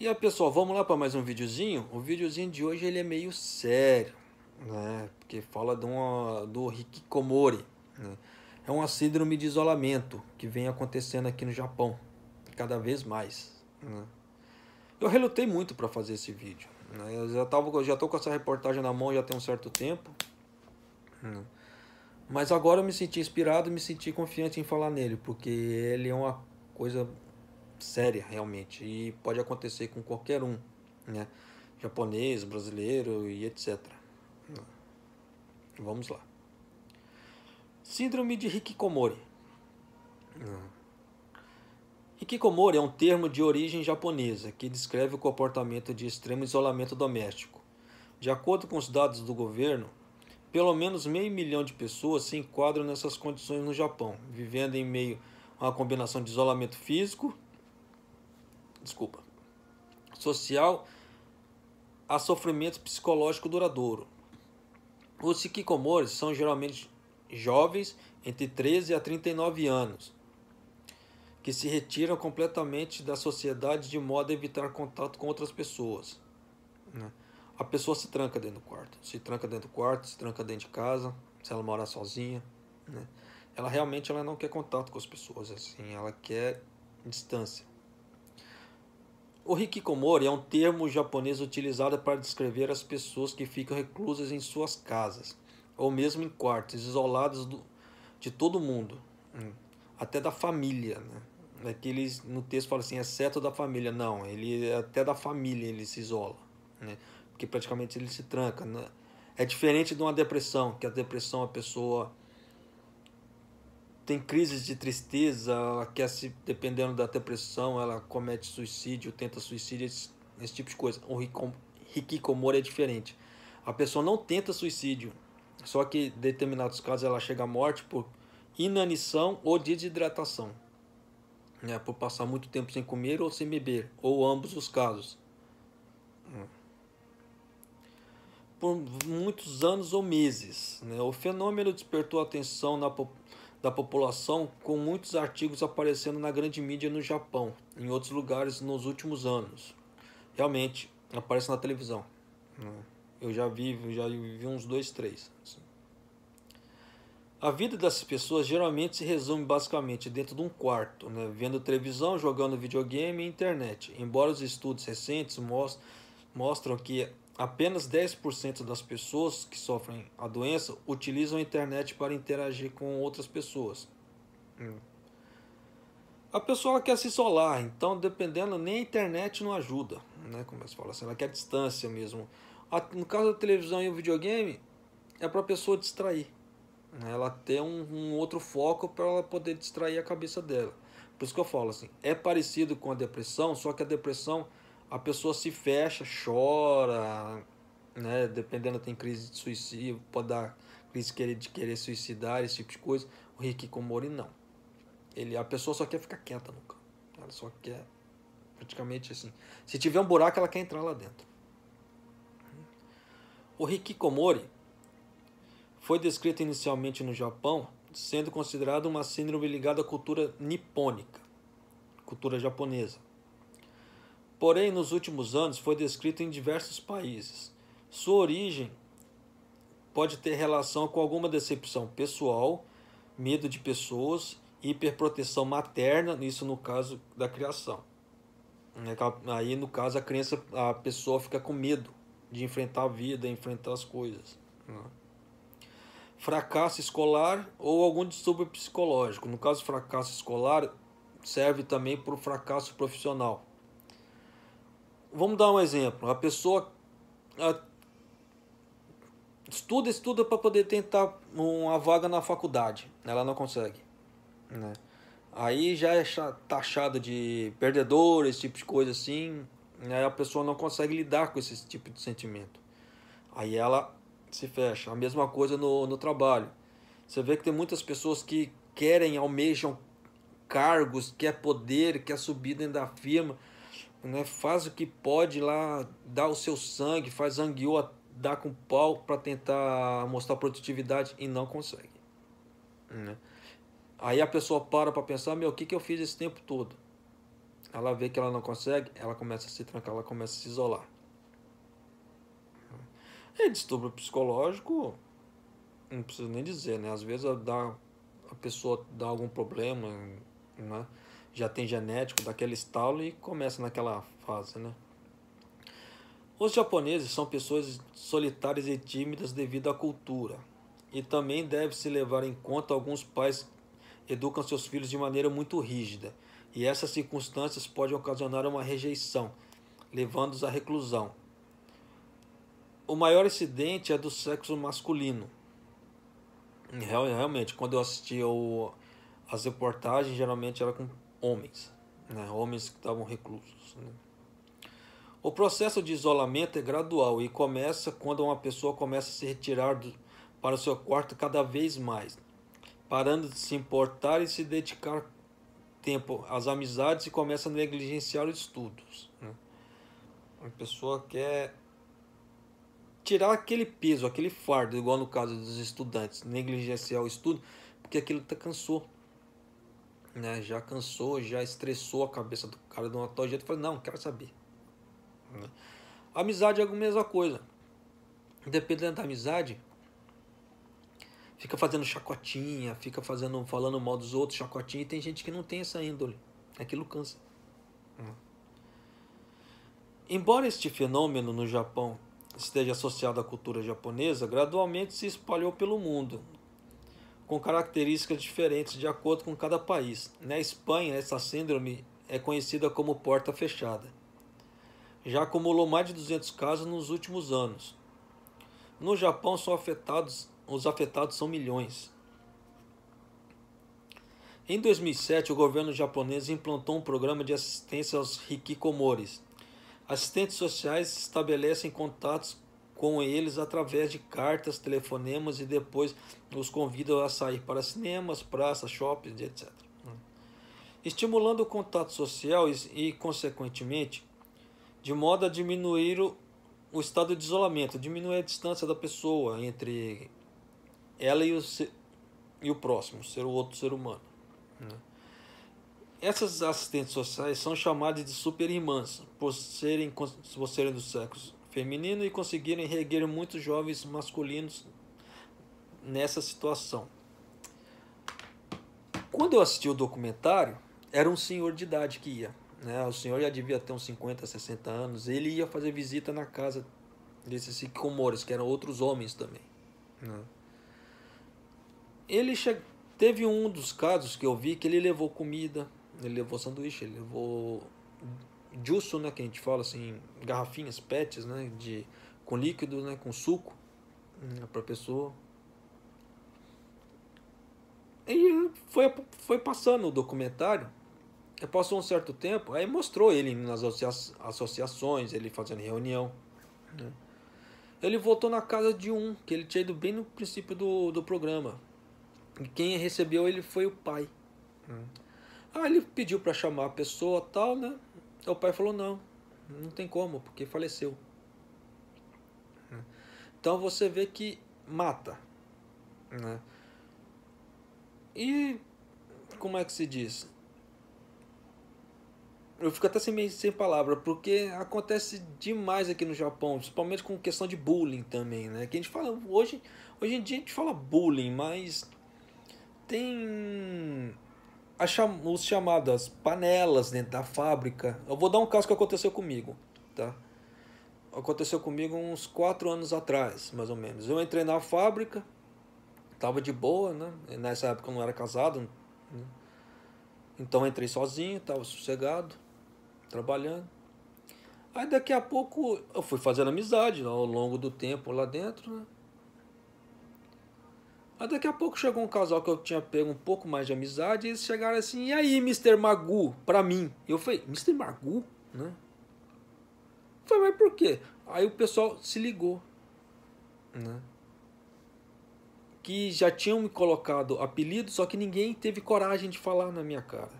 E aí pessoal, vamos lá para mais um videozinho? O videozinho de hoje ele é meio sério, né? Porque fala de uma, do Hikikomori, né? É uma síndrome de isolamento que vem acontecendo aqui no Japão, cada vez mais, né? Eu relutei muito para fazer esse vídeo, né? Eu já, tava, eu já tô com essa reportagem na mão já tem um certo tempo, né? Mas agora eu me senti inspirado, me senti confiante em falar nele, porque ele é uma coisa séria realmente e pode acontecer com qualquer um, né? Japonês, brasileiro e etc. Vamos lá. Síndrome de Hikikomori. Hikikomori é um termo de origem japonesa que descreve o comportamento de extremo isolamento doméstico. De acordo com os dados do governo, pelo menos meio milhão de pessoas se enquadram nessas condições no Japão, vivendo em meio a uma combinação de isolamento físico, desculpa, social a sofrimento psicológico duradouro. Os hikikomores são geralmente jovens entre 13 a 39 anos, que se retiram completamente da sociedade de modo a evitar contato com outras pessoas. Né? A pessoa se tranca dentro do quarto, se tranca dentro do quarto, se tranca dentro de casa, se ela morar sozinha. Né? Ela realmente ela não quer contato com as pessoas, assim, ela quer distância. O hikikomori é um termo japonês utilizado para descrever as pessoas que ficam reclusas em suas casas, ou mesmo em quartos, isoladas do, de todo mundo, hum, até da família. Né? É que eles, no texto fala assim, exceto da família. Não, ele até da família ele se isola, né? porque praticamente ele se tranca. Né? É diferente de uma depressão, que a depressão a pessoa tem crises de tristeza, ela quer se, dependendo da depressão, ela comete suicídio, tenta suicídio, esse, esse tipo de coisa. O hikikomori é diferente. A pessoa não tenta suicídio, só que em determinados casos ela chega à morte por inanição ou desidratação, né? por passar muito tempo sem comer ou sem beber, ou ambos os casos. Por muitos anos ou meses. Né? O fenômeno despertou atenção na população da população, com muitos artigos aparecendo na grande mídia no Japão, em outros lugares nos últimos anos. Realmente, aparece na televisão. Eu já vi, já vi uns dois, três. Assim. A vida dessas pessoas geralmente se resume basicamente dentro de um quarto, né? vendo televisão, jogando videogame e internet. Embora os estudos recentes mostrem que Apenas 10% das pessoas que sofrem a doença utilizam a internet para interagir com outras pessoas. Hum. A pessoa quer se isolar, então dependendo, nem a internet não ajuda, né? Como se fala assim, ela quer distância mesmo. No caso da televisão e o videogame, é para a pessoa distrair. Né? Ela ter um, um outro foco para ela poder distrair a cabeça dela. Por isso que eu falo assim, é parecido com a depressão, só que a depressão a pessoa se fecha, chora, né? Dependendo, tem crise de suicídio, pode dar crise de querer suicidar, esse tipo de coisa. O Hikikomori não. Ele, a pessoa só quer ficar quieta no Ela só quer, praticamente assim. Se tiver um buraco, ela quer entrar lá dentro. O Hikikomori foi descrito inicialmente no Japão, sendo considerado uma síndrome ligada à cultura nipônica, cultura japonesa porém nos últimos anos foi descrito em diversos países. Sua origem pode ter relação com alguma decepção pessoal, medo de pessoas, hiperproteção materna, isso no caso da criação. É, aí, no caso, a criança, a pessoa fica com medo de enfrentar a vida, enfrentar as coisas. Né? Fracasso escolar ou algum distúrbio psicológico. No caso, fracasso escolar serve também para o fracasso profissional. Vamos dar um exemplo. A pessoa a, estuda, estuda para poder tentar uma vaga na faculdade. Ela não consegue. Né? Aí já é taxada de perdedor, esse tipo de coisa assim. Aí né? a pessoa não consegue lidar com esse tipo de sentimento. Aí ela se fecha. A mesma coisa no, no trabalho. Você vê que tem muitas pessoas que querem, almejam cargos, quer poder, quer subir dentro da firma, né, faz o que pode lá, dá o seu sangue, faz anguiou, dá com pau para tentar mostrar produtividade e não consegue. Né? Aí a pessoa para para pensar, meu, o que, que eu fiz esse tempo todo? Ela vê que ela não consegue, ela começa a se trancar, ela começa a se isolar. É distúrbio psicológico, não preciso nem dizer, né? Às vezes dá, a pessoa dá algum problema, né? já tem genético daquele estalo e começa naquela fase, né? Os japoneses são pessoas solitárias e tímidas devido à cultura. E também deve-se levar em conta alguns pais educam seus filhos de maneira muito rígida, e essas circunstâncias podem ocasionar uma rejeição, levando-os à reclusão. O maior incidente é do sexo masculino. Realmente, quando eu o as reportagens, geralmente era com homens, né? homens que estavam reclusos. Né? O processo de isolamento é gradual e começa quando uma pessoa começa a se retirar do, para o seu quarto cada vez mais, parando de se importar e se dedicar tempo às amizades e começa a negligenciar os estudos. Né? A pessoa quer tirar aquele peso, aquele fardo, igual no caso dos estudantes, negligenciar o estudo, porque aquilo tá cansou, né, já cansou, já estressou a cabeça do cara de uma tal jeito, falou, não, quero saber. Né. Amizade é a mesma coisa. Dependendo da amizade, fica fazendo chacotinha, fica fazendo, falando mal dos outros, chacotinha, e tem gente que não tem essa índole. Aquilo cansa. Né. Embora este fenômeno no Japão esteja associado à cultura japonesa, gradualmente se espalhou pelo mundo, com características diferentes de acordo com cada país. Na né? Espanha, essa síndrome é conhecida como porta fechada. Já acumulou mais de 200 casos nos últimos anos. No Japão, são afetados, os afetados são milhões. Em 2007, o governo japonês implantou um programa de assistência aos hikikomores. Assistentes sociais estabelecem contatos com eles através de cartas, telefonemas e depois os convida a sair para cinemas, praças, shoppings, etc. Estimulando o contato social e, consequentemente, de modo a diminuir o, o estado de isolamento, diminuir a distância da pessoa entre ela e o, e o próximo, ser o outro ser humano. Né? Essas assistentes sociais são chamadas de super-irmãs, por serem, por serem do sexo feminino e conseguiram erguer muitos jovens masculinos nessa situação. Quando eu assisti o documentário, era um senhor de idade que ia. Né? O senhor já devia ter uns 50, 60 anos. Ele ia fazer visita na casa desses sicomores, que eram outros homens também. Né? Ele che... teve um dos casos que eu vi que ele levou comida, ele levou sanduíche, ele levou jusso, né, que a gente fala assim, garrafinhas, pets, né, de com líquido, né, com suco né, para pessoa. E foi foi passando o documentário. Passou um certo tempo, aí mostrou ele nas associações, ele fazendo reunião. Né? Ele voltou na casa de um, que ele tinha ido bem no princípio do, do programa. E quem recebeu ele foi o pai. Hum. Aí ele pediu para chamar a pessoa tal, né? O pai falou: não, não tem como, porque faleceu. Então você vê que mata. Né? E como é que se diz? Eu fico até sem, sem palavra, porque acontece demais aqui no Japão, principalmente com questão de bullying também, né? Que a gente fala hoje, hoje em dia a gente fala bullying, mas tem cham os chamadas panelas dentro da fábrica. Eu vou dar um caso que aconteceu comigo, tá? Aconteceu comigo uns quatro anos atrás, mais ou menos. Eu entrei na fábrica, tava de boa, né? E nessa época eu não era casado, né? então entrei sozinho, tava sossegado, trabalhando. Aí daqui a pouco eu fui fazendo amizade ao longo do tempo lá dentro, né? daqui a pouco chegou um casal que eu tinha pego um pouco mais de amizade e eles chegaram assim, e aí, Mr. Magu, pra mim? Eu falei, Mr. Magu? Né? Eu falei, mas por quê? Aí o pessoal se ligou, né? Que já tinham me colocado apelido, só que ninguém teve coragem de falar na minha cara.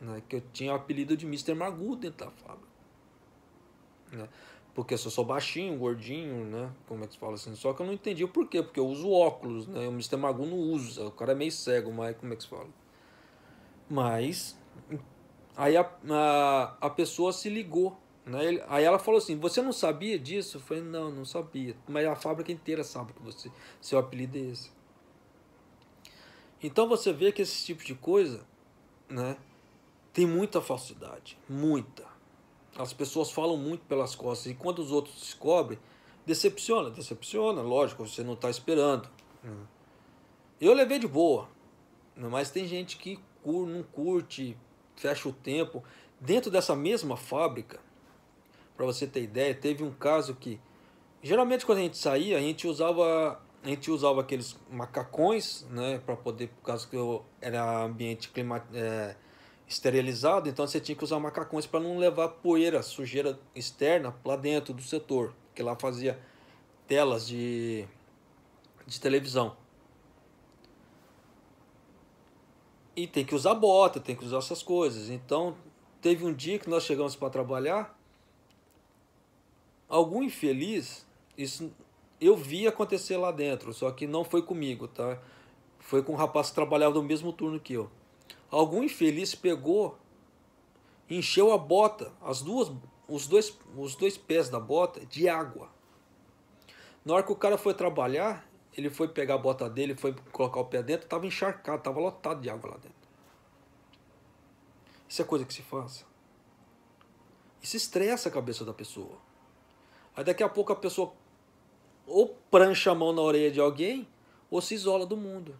Né? Que eu tinha o apelido de Mr. Magu dentro da fábrica. Né? Porque se eu sou baixinho, gordinho, né? Como é que se fala assim? Só que eu não entendi o porquê, porque eu uso óculos, né? O Mr. Magoo não usa, o cara é meio cego, mas como é que se fala? Mas aí a, a, a pessoa se ligou, né? Aí ela falou assim: Você não sabia disso? Eu falei: Não, não sabia. Mas a fábrica inteira sabe que você, seu apelido é esse. Então você vê que esse tipo de coisa, né? Tem muita falsidade, muita as pessoas falam muito pelas costas e quando os outros descobrem, decepciona, decepciona, lógico, você não está esperando. Né? Eu levei de boa, né? mas tem gente que não curte, fecha o tempo. Dentro dessa mesma fábrica, para você ter ideia, teve um caso que geralmente quando a gente saía, a gente usava a gente usava aqueles macacões, né, para poder, por causa que eu, era ambiente climático, é, esterilizado, então você tinha que usar macacões para não levar poeira, sujeira externa lá dentro do setor, que lá fazia telas de, de televisão. E tem que usar bota, tem que usar essas coisas. Então, teve um dia que nós chegamos para trabalhar, algum infeliz, isso eu vi acontecer lá dentro, só que não foi comigo, tá? Foi com um rapaz que trabalhava no mesmo turno que eu Algum infeliz pegou, encheu a bota, as duas, os, dois, os dois pés da bota, de água. Na hora que o cara foi trabalhar, ele foi pegar a bota dele, foi colocar o pé dentro, estava encharcado, estava lotado de água lá dentro. Isso é coisa que se faça. Isso estressa a cabeça da pessoa. Aí daqui a pouco a pessoa ou prancha a mão na orelha de alguém ou se isola do mundo.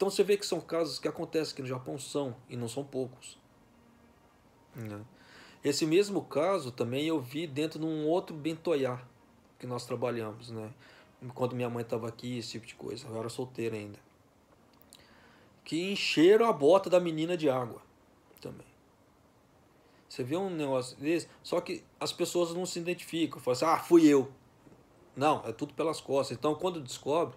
Então você vê que são casos que acontecem que no Japão são e não são poucos. Né? Esse mesmo caso também eu vi dentro de um outro bentoyá que nós trabalhamos, né? Enquanto minha mãe estava aqui, esse tipo de coisa. Eu era solteira ainda. Que encheram a bota da menina de água também. Você vê um negócio desse, só que as pessoas não se identificam. Falam assim, ah, fui eu. Não, é tudo pelas costas. Então, quando descobre,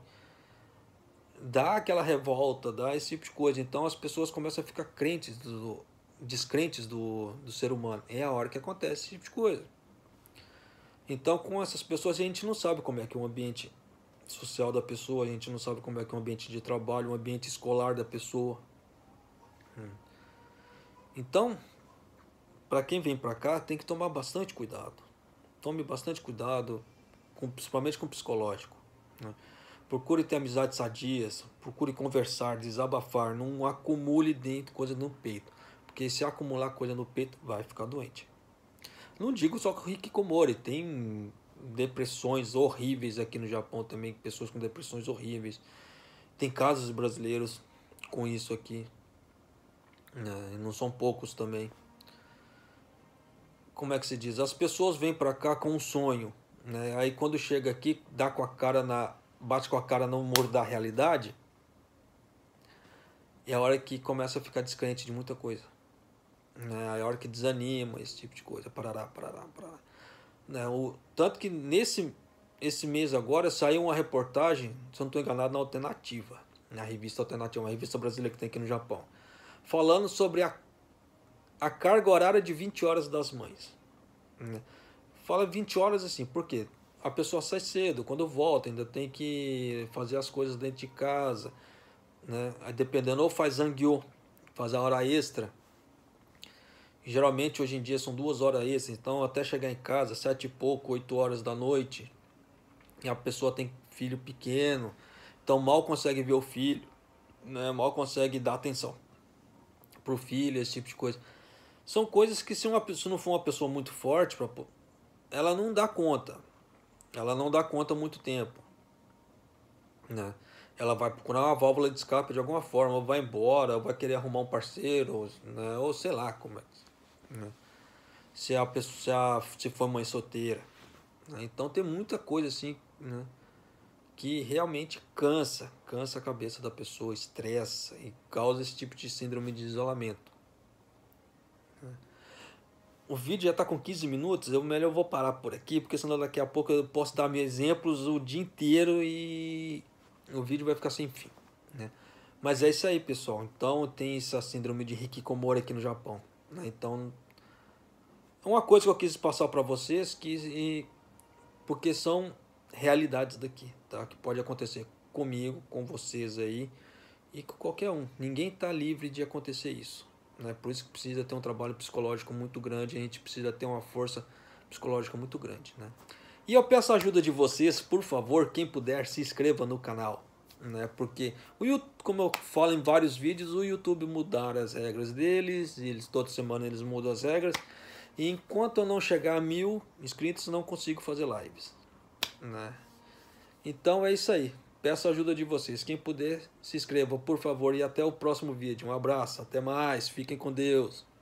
dá aquela revolta, dá esse tipo de coisa. Então as pessoas começam a ficar crentes, do, descrentes do, do ser humano. É a hora que acontece esse tipo de coisa. Então com essas pessoas a gente não sabe como é que é o ambiente social da pessoa, a gente não sabe como é que é o ambiente de trabalho, o ambiente escolar da pessoa. Hum. Então, para quem vem para cá, tem que tomar bastante cuidado. Tome bastante cuidado, com, principalmente com o psicológico. Né? Procure ter amizades sadias, procure conversar, desabafar, não acumule dentro coisa no peito, porque se acumular coisa no peito, vai ficar doente. Não digo só que o Hikikomori, tem depressões horríveis aqui no Japão também, pessoas com depressões horríveis. Tem casos brasileiros com isso aqui, né, não são poucos também. Como é que se diz? As pessoas vêm para cá com um sonho, né? aí quando chega aqui, dá com a cara na bate com a cara no muro da realidade, é a hora que começa a ficar descrente de muita coisa. Né? É a hora que desanima, esse tipo de coisa. Parará, parará, parará. Né? O, tanto que nesse esse mês agora saiu uma reportagem, se eu não estou enganado, na Alternativa. Na né? revista Alternativa, uma revista brasileira que tem aqui no Japão. Falando sobre a, a carga horária de 20 horas das mães. Né? Fala 20 horas assim, por quê? a pessoa sai cedo, quando volta ainda tem que fazer as coisas dentro de casa, né? Aí dependendo ou faz zanguiô, faz a hora extra. Geralmente hoje em dia são duas horas extra, então até chegar em casa sete e pouco, oito horas da noite, e a pessoa tem filho pequeno, então mal consegue ver o filho, né? Mal consegue dar atenção pro filho, esse tipo de coisa. São coisas que se uma pessoa não for uma pessoa muito forte, ela não dá conta ela não dá conta muito tempo. Né? Ela vai procurar uma válvula de escape de alguma forma, vai embora, vai querer arrumar um parceiro, né? ou sei lá como é. Né? Se, a pessoa, se, a, se mãe solteira. Né? Então tem muita coisa assim né? que realmente cansa, cansa a cabeça da pessoa, estressa e causa esse tipo de síndrome de isolamento o vídeo já está com 15 minutos, eu melhor vou parar por aqui, porque senão daqui a pouco eu posso dar meus exemplos o dia inteiro e o vídeo vai ficar sem fim, né? Mas é isso aí, pessoal. Então tem essa síndrome de Hikikomori aqui no Japão, né? Então uma coisa que eu quis passar para vocês que e, porque são realidades daqui, tá? Que pode acontecer comigo, com vocês aí e com qualquer um. Ninguém está livre de acontecer isso. Né? Por isso que precisa ter um trabalho psicológico muito grande, a gente precisa ter uma força psicológica muito grande. Né? E eu peço a ajuda de vocês, por favor, quem puder, se inscreva no canal. Né? Porque, o YouTube, como eu falo em vários vídeos, o YouTube mudar as regras deles, eles toda semana eles mudam as regras. E enquanto eu não chegar a mil inscritos, não consigo fazer lives. Né? Então é isso aí. Peço a ajuda de vocês. Quem puder, se inscreva, por favor. E até o próximo vídeo. Um abraço, até mais. Fiquem com Deus.